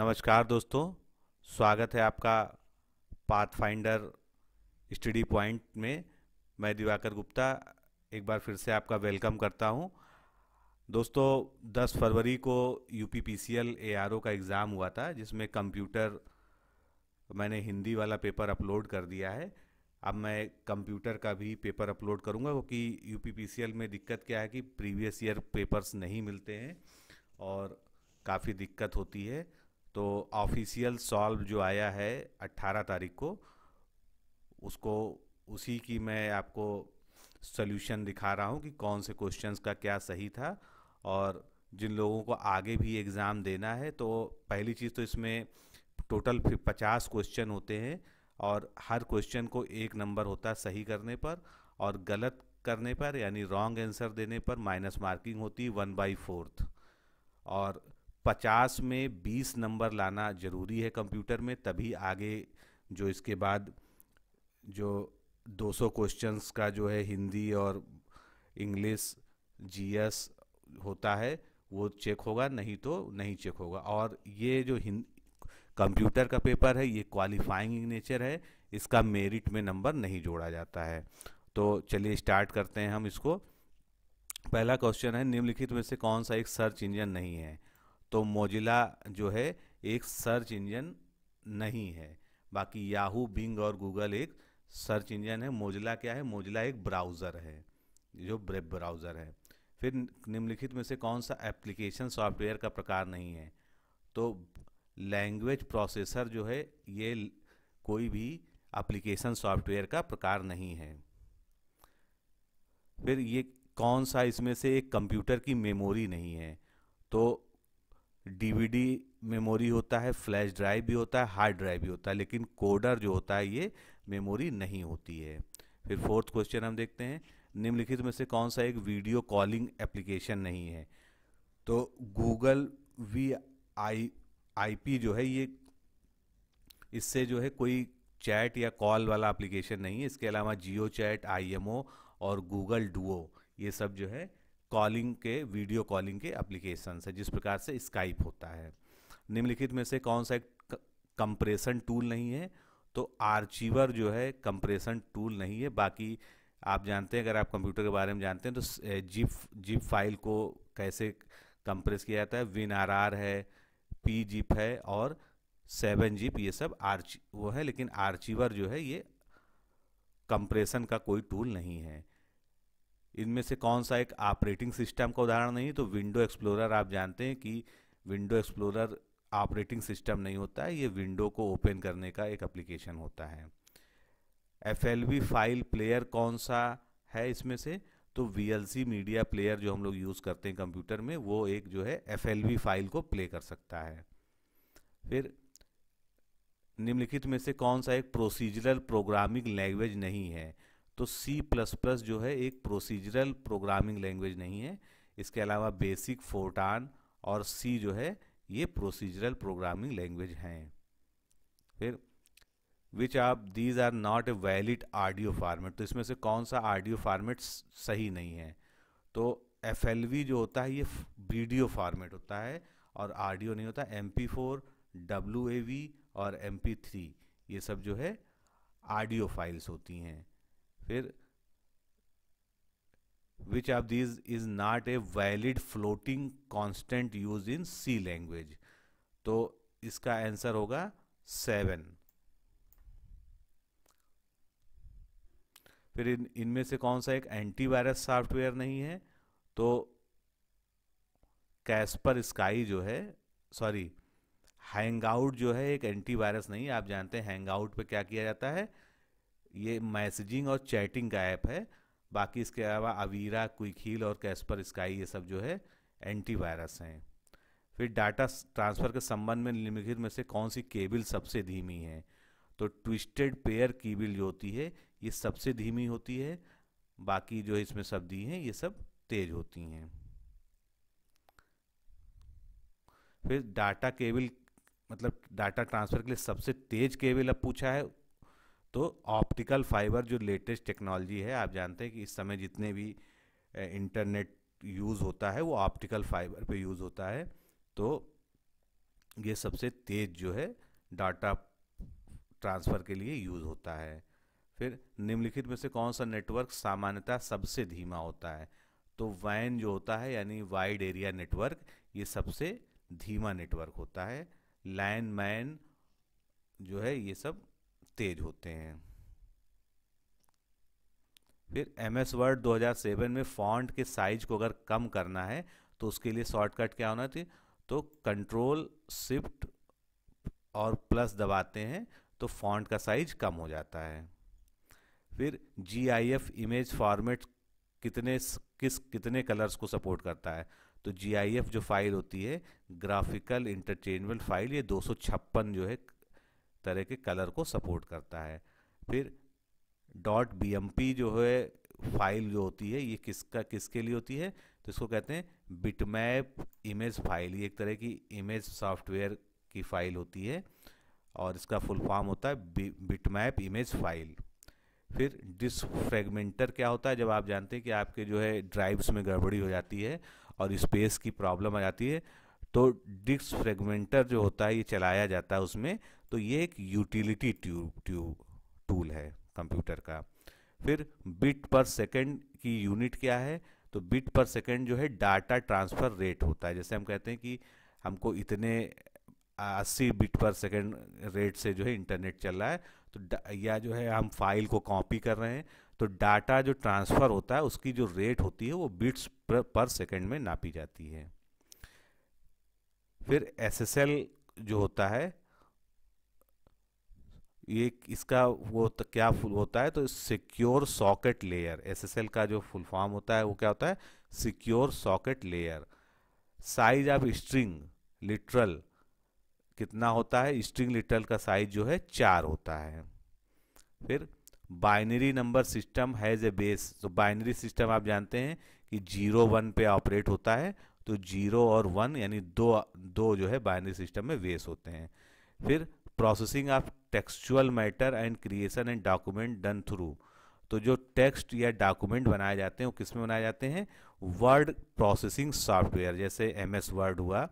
नमस्कार दोस्तों स्वागत है आपका पाथफाइंडर स्टडी पॉइंट में मैं दिवाकर गुप्ता एक बार फिर से आपका वेलकम करता हूं दोस्तों 10 फरवरी को U P P C L A R O का एग्ज़ाम हुआ था जिसमें कंप्यूटर मैंने हिंदी वाला पेपर अपलोड कर दिया है अब मैं कंप्यूटर का भी पेपर अपलोड करूंगा क्योंकि U P P C L में दिक्कत क्या है कि प्रीवियस ईयर पेपर्स नहीं मिलते हैं और काफ़ी दिक्कत होती है तो ऑफिशियल सॉल्व जो आया है 18 तारीख को उसको उसी की मैं आपको सोल्यूशन दिखा रहा हूँ कि कौन से क्वेश्चंस का क्या सही था और जिन लोगों को आगे भी एग्ज़ाम देना है तो पहली चीज़ तो इसमें टोटल पचास क्वेश्चन होते हैं और हर क्वेश्चन को एक नंबर होता है सही करने पर और गलत करने पर यानी रॉन्ग आंसर देने पर माइनस मार्किंग होती वन बाई फोर्थ और पचास में बीस नंबर लाना ज़रूरी है कंप्यूटर में तभी आगे जो इसके बाद जो 200 क्वेश्चंस का जो है हिंदी और इंग्लिश जीएस होता है वो चेक होगा नहीं तो नहीं चेक होगा और ये जो कंप्यूटर का पेपर है ये क्वालिफाइंग नेचर है इसका मेरिट में नंबर नहीं जोड़ा जाता है तो चलिए स्टार्ट करते हैं हम इसको पहला क्वेश्चन है निम्नलिखित में से कौन सा एक सर्च इंजन नहीं है तो मोजिला जो है एक सर्च इंजन नहीं है बाकी याहू बिंग और गूगल एक सर्च इंजन है मोजिला क्या है मोजिला एक ब्राउज़र है जो ब्रेब ब्राउज़र है फिर निम्नलिखित में से कौन सा एप्लीकेशन सॉफ्टवेयर का प्रकार नहीं है तो लैंग्वेज प्रोसेसर जो है ये कोई भी एप्लीकेशन सॉफ्टवेयर का प्रकार नहीं है फिर ये कौन सा इसमें से एक कंप्यूटर की मेमोरी नहीं है तो डीवीडी मेमोरी होता है फ्लैश ड्राइव भी होता है हार्ड ड्राइव भी होता है लेकिन कोडर जो होता है ये मेमोरी नहीं होती है फिर फोर्थ क्वेश्चन हम देखते हैं निम्नलिखित में से कौन सा एक वीडियो कॉलिंग एप्लीकेशन नहीं है तो गूगल वी आई पी जो है ये इससे जो है कोई चैट या कॉल वाला एप्लीकेशन नहीं है इसके अलावा जियो चैट ओ और गूगल डुओ ये सब जो है कॉलिंग के वीडियो कॉलिंग के एप्लीकेशन है जिस प्रकार से स्काइप होता है निम्नलिखित में से कौन सा एक कंप्रेशन टूल नहीं है तो आर्चीवर जो है कंप्रेशन टूल नहीं है बाकी आप जानते हैं अगर आप कंप्यूटर के बारे में जानते हैं तो जिप जिप फाइल को कैसे कंप्रेस किया जाता है विन आर आर है पी जिप है और सेवन जिप ये सब आर्च वो है लेकिन आर्चीवर जो है ये कंप्रेशन का कोई टूल नहीं है इनमें से कौन सा एक ऑपरेटिंग सिस्टम का उदाहरण नहीं तो विंडो एक्सप्लोरर आप जानते हैं कि विंडो एक्सप्लोरर ऑपरेटिंग सिस्टम नहीं होता है ये विंडो को ओपन करने का एक एप्लीकेशन होता है एफ फाइल प्लेयर कौन सा है इसमें से तो वी मीडिया प्लेयर जो हम लोग यूज़ करते हैं कंप्यूटर में वो एक जो है एफ फाइल को प्ले कर सकता है फिर निम्नलिखित में से कौन सा एक प्रोसीजरल प्रोग्रामिंग लैंग्वेज नहीं है तो सी प्लस प्लस जो है एक प्रोसीजरल प्रोग्रामिंग लैंग्वेज नहीं है इसके अलावा बेसिक फोर्टान और सी जो है ये प्रोसीजरल प्रोग्रामिंग लैंग्वेज हैं फिर विच आप these are not a valid audio format तो इसमें से कौन सा आडियो फार्मेट सही नहीं है तो एफ जो होता है ये वीडियो फार्मेट होता है और आडियो नहीं होता M P four W A V और एम पी थ्री ये सब जो है आडियो फाइल्स होती हैं फिर which of these is not a valid floating constant use in C language तो इसका आंसर होगा सेवन फिर इन इनमें से कौन सा एक एंटीवायरस सॉफ्टवेयर नहीं है तो कैस्पर स्काई जो है सॉरी हैंगआउट जो है एक एंटीवायरस नहीं आप जानते हैं हैंगआउट पे क्या किया जाता है ये मैसेजिंग और चैटिंग का ऐप है बाकी इसके अलावा अवीरा क्विक हील और कैस्पर स्काई ये सब जो है एंटीवायरस हैं फिर डाटा ट्रांसफ़र के संबंध में निम्नलिखित में से कौन सी केबल सबसे धीमी है तो ट्विस्टेड पेयर केबल जो होती है ये सबसे धीमी होती है बाकी जो इसमें सब दी हैं ये सब तेज होती हैं फिर डाटा केबल मतलब डाटा ट्रांसफ़र के लिए सबसे तेज केबल अब पूछा है तो ऑप्टिकल फाइबर जो लेटेस्ट टेक्नोलॉजी है आप जानते हैं कि इस समय जितने भी इंटरनेट यूज़ होता है वो ऑप्टिकल फाइबर पे यूज़ होता है तो ये सबसे तेज़ जो है डाटा ट्रांसफ़र के लिए यूज़ होता है फिर निम्नलिखित में से कौन सा नेटवर्क सामान्यतः सबसे धीमा होता है तो वैन जो होता है यानी वाइड एरिया नेटवर्क ये सबसे धीमा नेटवर्क होता है लैन मैन जो है ये सब तेज होते हैं फिर एम एस वर्ड 2007 में फॉन्ट के साइज को अगर कम करना है तो उसके लिए शॉर्टकट क्या होना चाहिए तो कंट्रोल शिफ्ट और प्लस दबाते हैं तो फॉन्ट का साइज कम हो जाता है फिर G I F image format कितने किस कितने कलर्स को सपोर्ट करता है तो जी आई एफ जो फाइल होती है ग्राफिकल इंटरचेंजेबल फाइल ये दो जो है तरह के कलर को सपोर्ट करता है फिर डॉट बी जो है फाइल जो होती है ये किसका किसके लिए होती है तो इसको कहते हैं बिटमैप इमेज फाइल ये एक तरह की इमेज सॉफ्टवेयर की फ़ाइल होती है और इसका फुल फॉर्म होता है बिटमैप इमेज फाइल फिर डिस फ्रेगमेंटर क्या होता है जब आप जानते हैं कि आपके जो है ड्राइव्स में गड़बड़ी हो जाती है और स्पेस की प्रॉब्लम आ जाती है तो डिस्क फ्रेगमेंटर जो होता है ये चलाया जाता है उसमें तो ये एक यूटिलिटी ट्यूब ट्यूब टूल है कंप्यूटर का फिर बिट पर सेकेंड की यूनिट क्या है तो बिट पर सेकेंड जो है डाटा ट्रांसफ़र रेट होता है जैसे हम कहते हैं कि हमको इतने अस्सी बिट पर सेकेंड रेट से जो है इंटरनेट चल रहा है तो या जो है हम फाइल को कॉपी कर रहे हैं तो डाटा जो ट्रांसफ़र होता है उसकी जो रेट होती है वो बिट्स पर, पर सेकेंड में नापी जाती है फिर एस जो होता है ये इसका वो तो क्या फुल होता है तो सिक्योर सॉकेट लेयर एसएसएल का जो फुल फॉर्म होता है वो क्या होता है secure socket layer size of string literal कितना होता है स्ट्रिंग लिटरल का साइज जो है चार होता है फिर binary number system has a base तो बाइनरी सिस्टम आप जानते हैं कि जीरो वन पे ऑपरेट होता है तो जीरो और वन यानी दो दो जो है बाइनरी सिस्टम में बेस होते हैं फिर processing of textual matter and creation and document done through तो जो टेक्स्ट या डॉक्यूमेंट बनाए जाते हैं वो किस में बनाए जाते हैं वर्ड प्रोसेसिंग सॉफ्टवेयर जैसे एम एस वर्ड हुआ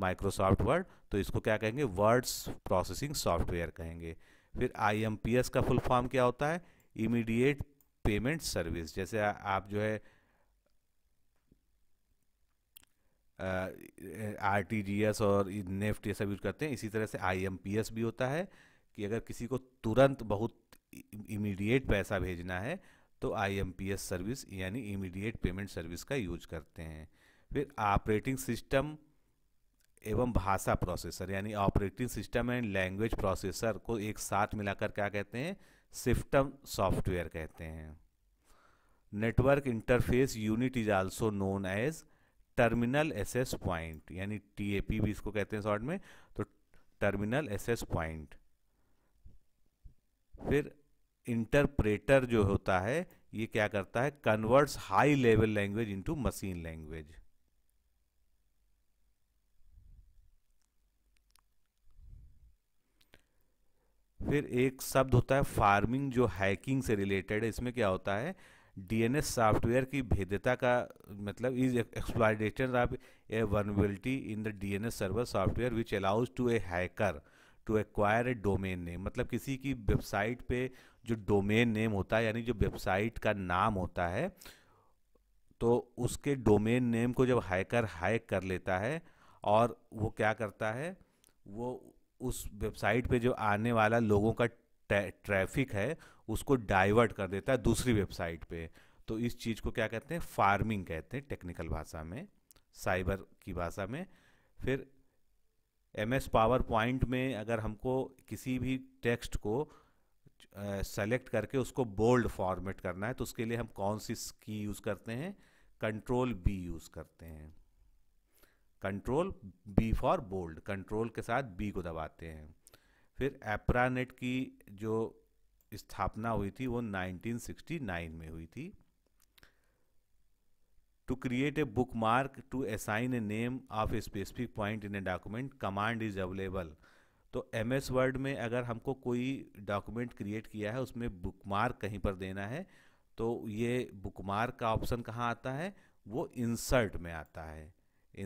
माइक्रोसॉफ्ट वर्ड तो इसको क्या कहेंगे वर्ड्स प्रोसेसिंग सॉफ्टवेयर कहेंगे फिर आई एम पी एस का फुल फॉर्म क्या होता है इमीडिएट पेमेंट सर्विस जैसे आप जो है आर टी एस और नेफ्ट ये सब यूज करते हैं इसी तरह से आई एम पी एस भी होता है कि अगर किसी को तुरंत बहुत इमीडिएट पैसा भेजना है तो I M P S service यानी इमीडिएट पेमेंट सर्विस का यूज करते हैं फिर ऑपरेटिंग सिस्टम एवं भाषा प्रोसेसर यानी operating system and language processor को एक साथ मिलाकर क्या कहते हैं सिस्टम सॉफ्टवेयर कहते हैं network interface unit is also known as terminal access point यानी टीएपी भी इसको कहते हैं शॉर्ट में तो टर्मिनल एसेस पॉइंट फिर इंटरप्रेटर जो होता है ये क्या करता है converts high level language into machine language फिर एक शब्द होता है फार्मिंग जो हैकिंग से रिलेटेड है इसमें क्या होता है डीएनएस सॉफ्टवेयर की भेद्यता का मतलब is exploitation of a vulnerability in the DNS server software which allows to a hacker to acquire a domain name मतलब किसी की वेबसाइट पे जो डोमेन नेम होता है यानी जो वेबसाइट का नाम होता है तो उसके डोमेन नेम को जब हैकर हैक कर लेता है और वो क्या करता है वो उस वेबसाइट पे जो आने वाला लोगों का ट्रैफिक है उसको डाइवर्ट कर देता है दूसरी वेबसाइट पे तो इस चीज़ को क्या कहते हैं फार्मिंग कहते हैं टेक्निकल भाषा में साइबर की भाषा में फिर एम एस पावर पॉइंट में अगर हमको किसी भी टेक्स्ट को सेलेक्ट करके उसको बोल्ड फॉर्मेट करना है तो उसके लिए हम कौन सी की यूज़ करते हैं कंट्रोल बी यूज़ करते हैं control B for bold control के साथ बी को दबाते हैं फिर एप्रानेट की जो स्थापना हुई थी वो 1969 में हुई थी to create a bookmark to assign a name of a specific point in a document command is available तो एम एस वर्ड में अगर हमको कोई डॉक्यूमेंट क्रिएट किया है उसमें बुक मार्क कहीं पर देना है तो ये बुक मार्क का ऑप्शन कहाँ आता है वो इंसर्ट में आता है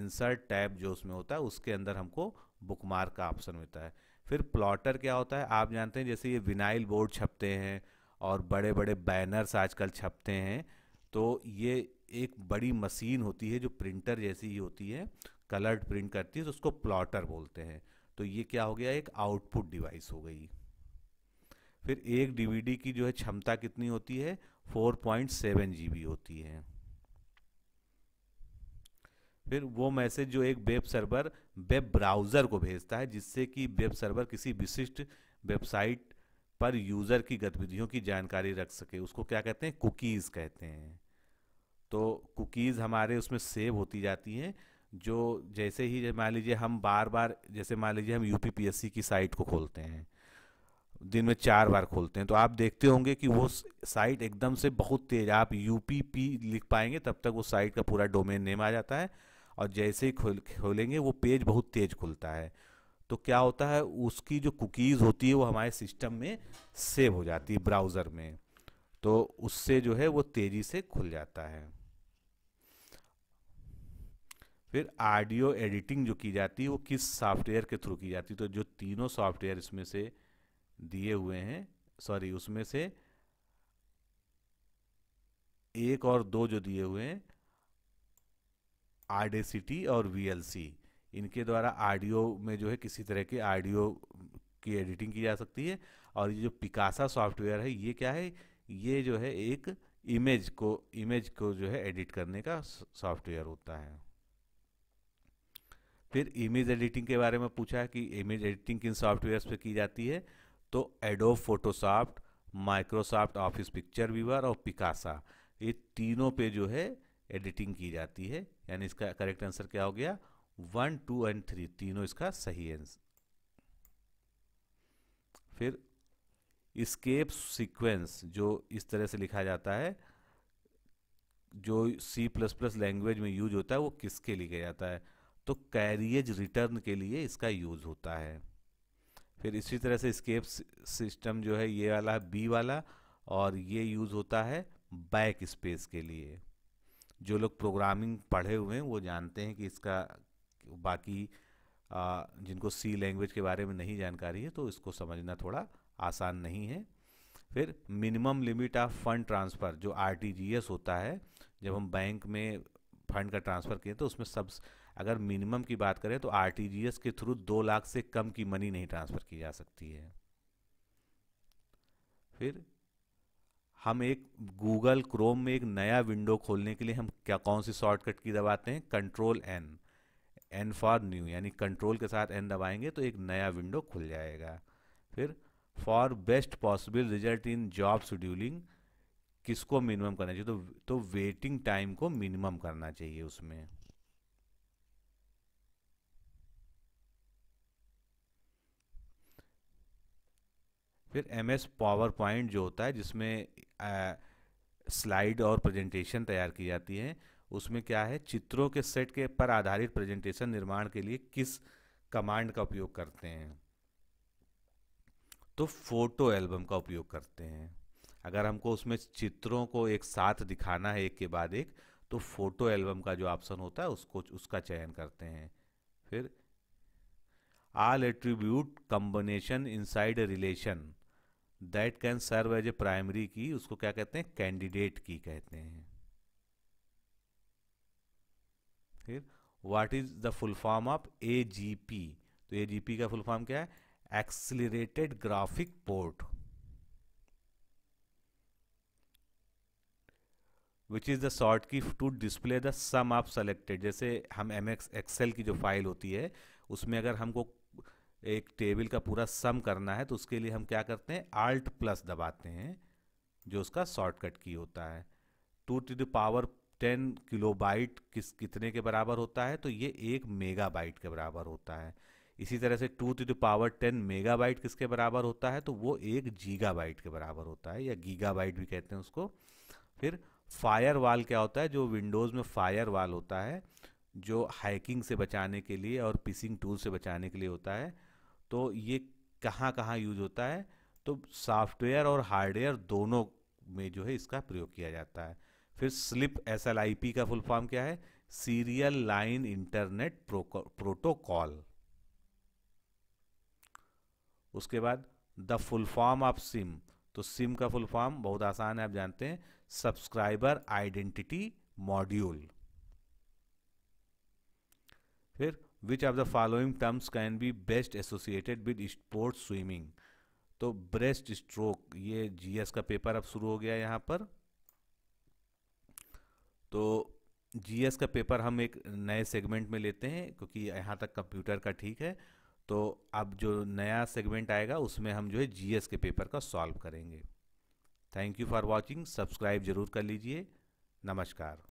इंसर्ट टैब जो उसमें होता है उसके अंदर हमको बुक मार्क का ऑप्शन मिलता है फिर प्लॉटर क्या होता है आप जानते हैं जैसे ये विनाइल बोर्ड छपते हैं और बड़े बड़े बैनर्स आजकल छपते हैं तो ये एक बड़ी मशीन होती है जो प्रिंटर जैसी ही होती है कलर्ड प्रिंट करती है तो उसको प्लॉटर बोलते हैं तो ये क्या हो गया एक आउटपुट डिवाइस हो गई फिर एक डीवीडी की जो है क्षमता कितनी होती है 4.7 जीबी होती है फिर वो मैसेज जो एक वेब सर्वर वेब ब्राउज़र को भेजता है जिससे कि वेब सर्वर किसी विशिष्ट वेबसाइट पर यूज़र की गतिविधियों की जानकारी रख सके उसको क्या कहते हैं कुकीज़ कहते हैं तो कुकीज़ हमारे उसमें सेव होती जाती हैं जो जैसे ही मान लीजिए हम बार बार जैसे मान लीजिए हम यू की साइट को खोलते हैं दिन में चार बार खोलते हैं तो आप देखते होंगे कि वो साइट एकदम से बहुत तेज़ आप यू पी लिख पाएंगे तब तक वो साइट का पूरा डोमेन नेम आ जाता है और जैसे ही खोल खोलेंगे वो पेज बहुत तेज़ खुलता है तो क्या होता है उसकी जो कुकीज़ होती है वो हमारे सिस्टम में सेव हो जाती है ब्राउज़र में तो उससे जो है वो तेज़ी से खुल जाता है फिर ऑडियो एडिटिंग जो की जाती है वो किस सॉफ्टवेयर के थ्रू की जाती है तो जो तीनों सॉफ्टवेयर इसमें से दिए हुए हैं सॉरी उसमें से एक और दो जो दिए हुए हैं आर और वी इनके द्वारा ऑडियो में जो है किसी तरह के ऑडियो की एडिटिंग की जा सकती है और ये जो पिकासा सॉफ्टवेयर है ये क्या है ये जो है एक इमेज को इमेज को जो है एडिट करने का सॉफ्टवेयर होता है फिर इमेज एडिटिंग के बारे में पूछा कि इमेज एडिटिंग किन सॉफ्टवेयर्स पे की जाती है तो Adobe Photoshop Microsoft Office Picture Viewer और पिकासा ये तीनों पे जो है एडिटिंग की जाती है यानी इसका करेक्ट आंसर क्या हो गया वन टू एंड थ्री तीनों इसका सही आंसर फिर स्केप सीक्वेंस जो इस तरह से लिखा जाता है जो सी प्लस प्लस लैंग्वेज में यूज होता है वो किसके लिए किया जाता है तो कैरियज रिटर्न के लिए इसका यूज होता है फिर इसी तरह से स्केप सिस्टम जो है ये वाला बी वाला और ये यूज होता है बैक स्पेस के लिए जो लोग प्रोग्रामिंग पढ़े हुए हैं वो जानते हैं कि इसका बाकी आ, जिनको सी लैंग्वेज के बारे में नहीं जानकारी है तो इसको समझना थोड़ा आसान नहीं है फिर minimum limit of fund transfer जो आर होता है जब हम बैंक में फंड का ट्रांसफ़र किए तो उसमें सब अगर मिनिमम की बात करें तो आर के थ्रू दो लाख से कम की मनी नहीं ट्रांसफ़र की जा सकती है फिर हम एक गूगल क्रोम में एक नया विंडो खोलने के लिए हम क्या कौन सी शॉर्टकट की दबाते हैं control N N for new यानी कंट्रोल के साथ एन दबाएंगे तो एक नया विंडो खुल जाएगा फिर for best possible result in job scheduling किसको मिनिमम करना चाहिए तो तो वेटिंग टाइम को मिनिमम करना चाहिए उसमें फिर एम एस पावर पॉइंट जो होता है जिसमें स्लाइड और प्रेजेंटेशन तैयार की जाती है उसमें क्या है चित्रों के सेट के पर आधारित प्रेजेंटेशन निर्माण के लिए किस कमांड का उपयोग करते हैं तो फोटो एल्बम का उपयोग करते हैं अगर हमको उसमें चित्रों को एक साथ दिखाना है एक के बाद एक तो फोटो एल्बम का जो ऑप्शन होता है उसको उसका चयन करते हैं फिर all attribute combination inside relation that can serve as a primary key उसको क्या कहते हैं कैंडिडेट की कहते हैं फिर what is the full form of A G P तो ए जी पी का फुल फॉर्म क्या है accelerated graphic port which is the short key to display the sum of selected जैसे हम एम एक्स एक्सेल की जो file होती है उसमें अगर हमको एक टेबल का पूरा सम करना है तो उसके लिए हम क्या करते हैं आल्ट प्लस दबाते हैं जो उसका शॉर्टकट की होता है two to the power ten kilobyte किस कितने के बराबर होता है तो ये एक मेगाबाइट के बराबर होता है इसी तरह से two to the power ten megabyte किसके बराबर होता है तो वो एक जीगाबाइट के बराबर होता है या गीगाबाइट भी कहते हैं उसको फिर फायर वाल क्या होता है जो विंडोज़ में फायर वाल होता है जो हैकिंग से बचाने के लिए और पिसिंग टूल से बचाने के लिए होता है तो ये कहाँ कहाँ यूज होता है तो सॉफ्टवेयर और हार्डवेयर दोनों में जो है इसका प्रयोग किया जाता है फिर SLIP S L I P का फुल फॉर्म क्या है सीरियल लाइन इंटरनेट प्रोटोकॉल उसके बाद the full form of SIM तो सिम का फुल फॉर्म बहुत आसान है आप जानते हैं सब्सक्राइबर आइडेंटिटी मॉड्यूल फिर which of the following terms can be best associated with sports swimming तो ब्रेस्ट स्ट्रोक ये जीएस का पेपर अब शुरू हो गया यहाँ पर तो जीएस का पेपर हम एक नए सेगमेंट में लेते हैं क्योंकि यहाँ तक कंप्यूटर का ठीक है तो अब जो नया सेगमेंट आएगा उसमें हम जो है जीएस के पेपर का सॉल्व करेंगे thank you for watching subscribe जरूर कर लीजिए नमस्कार